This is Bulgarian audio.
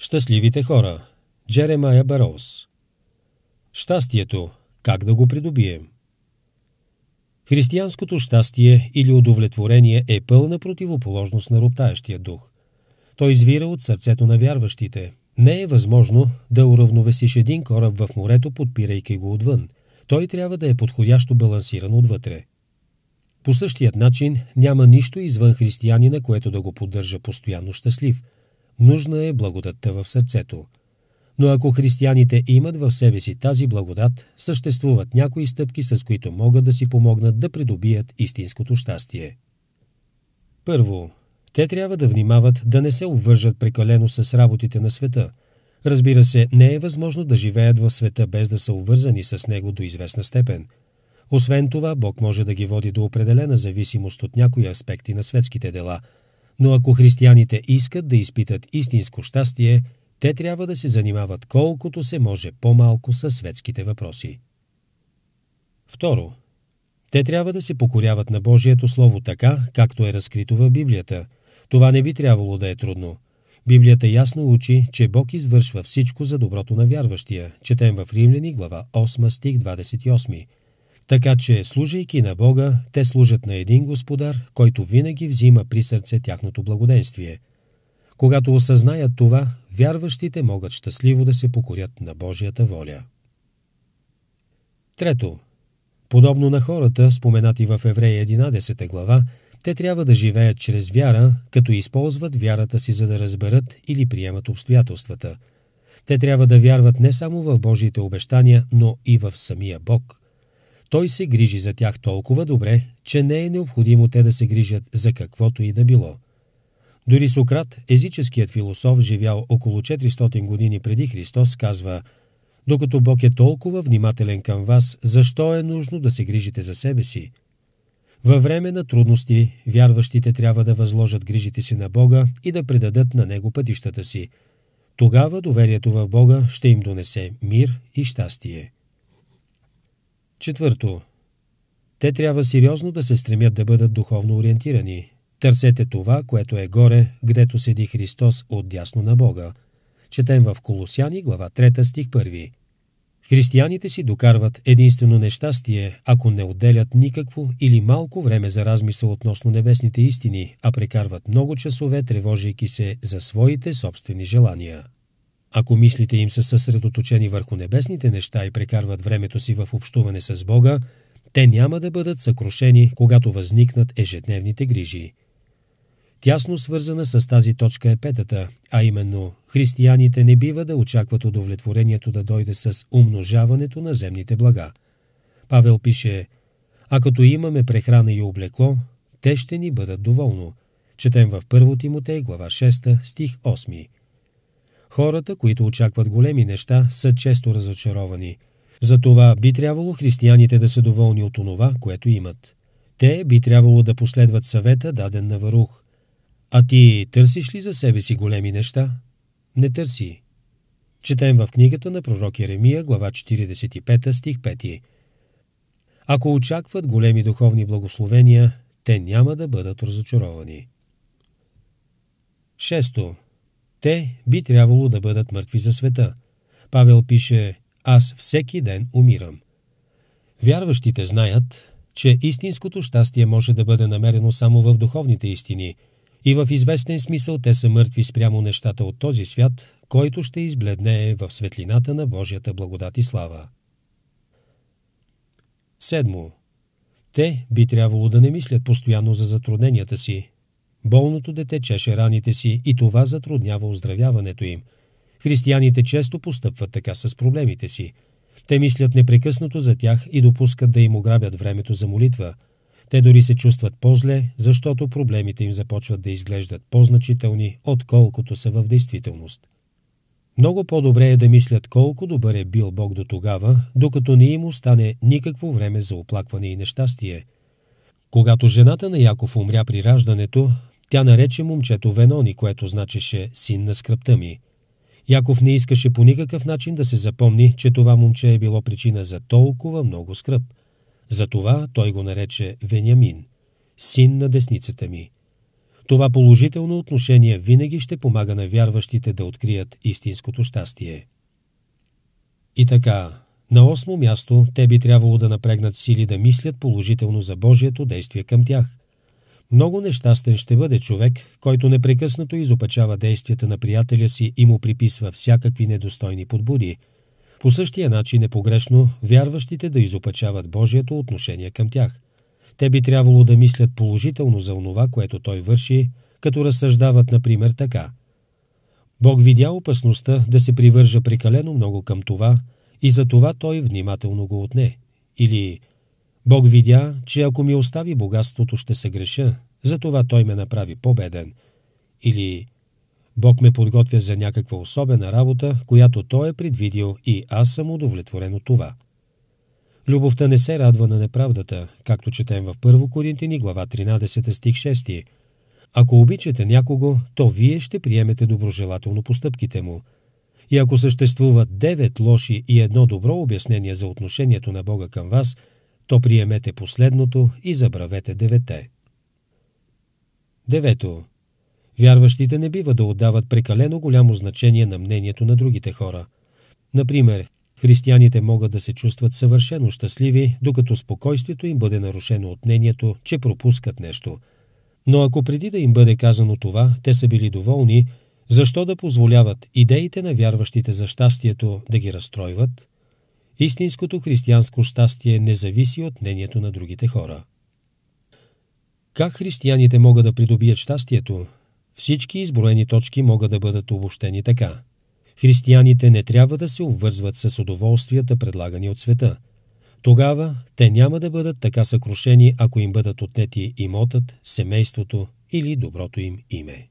Щастливите хора Джеремая Бароуз Щастието – как да го придобием? Християнското щастие или удовлетворение е пълна противоположност на роптаещия дух. Той извира от сърцето на вярващите. Не е възможно да уравновесиш един кораб в морето, подпирайки го отвън. Той трябва да е подходящо балансиран отвътре. По същият начин няма нищо извън християнина, което да го поддържа постоянно щастлив – нужна е благодатта в сърцето. Но ако християните имат в себе си тази благодат, съществуват някои стъпки, с които могат да си помогнат да придобият истинското щастие. Първо, те трябва да внимават да не се обвържат прекалено с работите на света. Разбира се, не е възможно да живеят в света без да са увързани с него до известна степен. Освен това, Бог може да ги води до определена зависимост от някои аспекти на светските дела – но ако християните искат да изпитат истинско щастие, те трябва да се занимават колкото се може по-малко със светските въпроси. Второ, те трябва да се покоряват на Божието Слово така, както е разкрито в Библията. Това не би трябвало да е трудно. Библията ясно учи, че Бог извършва всичко за доброто на вярващия. Четем в Римляни глава 8 стих 28. Така че, служайки на Бога, те служат на един Господар, който винаги взима при сърце тяхното благоденствие. Когато осъзнаят това, вярващите могат щастливо да се покорят на Божията воля. Трето, подобно на хората, споменати в Еврея 11 глава, те трябва да живеят чрез вяра, като използват вярата си, за да разберат или приемат обстоятелствата. Те трябва да вярват не само в Божиите обещания, но и в самия Бог – той се грижи за тях толкова добре, че не е необходимо те да се грижат за каквото и да било. Дори Сократ, езическият философ, живял около 400 години преди Христос, казва «Докато Бог е толкова внимателен към вас, защо е нужно да се грижите за себе си?» Във време на трудности, вярващите трябва да възложат грижите си на Бога и да предадат на Него пътищата си. Тогава доверието в Бога ще им донесе мир и щастие. Четвърто. Те трябва сериозно да се стремят да бъдат духовно ориентирани. Търсете това, което е горе, гдето седи Христос от дясно на Бога. Четем в Колосяни, глава 3, стих 1. Християните си докарват единствено нещастие, ако не отделят никакво или малко време за размисъл относно небесните истини, а прекарват много часове, тревожейки се за своите собствени желания. Ако мислите им са съсредоточени върху небесните неща и прекарват времето си в общуване с Бога, те няма да бъдат съкрушени, когато възникнат ежедневните грижи. Тясно свързана с тази точка е петата, а именно християните не бива да очакват удовлетворението да дойде с умножаването на земните блага. Павел пише, а като имаме прехрана и облекло, те ще ни бъдат доволно. Четем в 1 Тимотей, глава 6, стих 8. Хората, които очакват големи неща, са често разочаровани. Затова би трябвало християните да са доволни от онова, което имат. Те би трябвало да последват съвета, даден на Варух. А ти търсиш ли за себе си големи неща? Не търси. Четем в книгата на пророк Еремия, глава 45, стих 5. Ако очакват големи духовни благословения, те няма да бъдат разочаровани. Шесто. Те би трябвало да бъдат мъртви за света. Павел пише «Аз всеки ден умирам». Вярващите знаят, че истинското щастие може да бъде намерено само в духовните истини и в известен смисъл те са мъртви спрямо нещата от този свят, който ще избледне в светлината на Божията благодат и слава. Седмо. Те би трябвало да не мислят постоянно за затрудненията си, Болното дете чеше раните си и това затруднява оздравяването им. Християните често постъпват така с проблемите си. Те мислят непрекъснато за тях и допускат да им ограбят времето за молитва. Те дори се чувстват по-зле, защото проблемите им започват да изглеждат по-значителни, отколкото са в действителност. Много по-добре е да мислят колко добър е бил Бог до тогава, докато не им остане никакво време за оплакване и нещастие. Когато жената на Яков умря при раждането, тя нарече момчето Венони, което значеше син на скръпта ми. Яков не искаше по никакъв начин да се запомни, че това момче е било причина за толкова много скръп. Затова той го нарече Венямин, син на десницата ми. Това положително отношение винаги ще помага на вярващите да открият истинското щастие. И така, на осмо място те би трябвало да напрегнат сили да мислят положително за Божието действие към тях – много нещастен ще бъде човек, който непрекъснато изопачава действията на приятеля си и му приписва всякакви недостойни подбуди. По същия начин е погрешно вярващите да изопачават Божието отношение към тях. Те би трябвало да мислят положително за онова, което той върши, като разсъждават, например, така. Бог видя опасността да се привържа прекалено много към това и за това той внимателно го отне. Или Бог видя, че ако ми остави богатството, ще се греша, затова Той ме направи победен. Или Бог ме подготвя за някаква особена работа, която Той е предвидил и аз съм удовлетворен от това. Любовта не се радва на неправдата, както четем в 1 Коринтини, глава 13, стих 6. Ако обичате някого, то вие ще приемете доброжелателно постъпките му. И ако съществуват девет лоши и едно добро обяснение за отношението на Бога към вас – то приемете последното и забравете девете. Девето. Вярващите не бива да отдават прекалено голямо значение на мнението на другите хора. Например, християните могат да се чувстват съвършено щастливи, докато спокойствието им бъде нарушено от мнението, че пропускат нещо. Но ако преди да им бъде казано това, те са били доволни, защо да позволяват идеите на вярващите за щастието да ги разстройват – Истинското християнско щастие не зависи от мнението на другите хора. Как християните могат да придобият щастието? Всички изброени точки могат да бъдат обобщени така. Християните не трябва да се обвързват с удоволствията, предлагани от света. Тогава те няма да бъдат така съкрушени, ако им бъдат отнети имотът, семейството или доброто им име.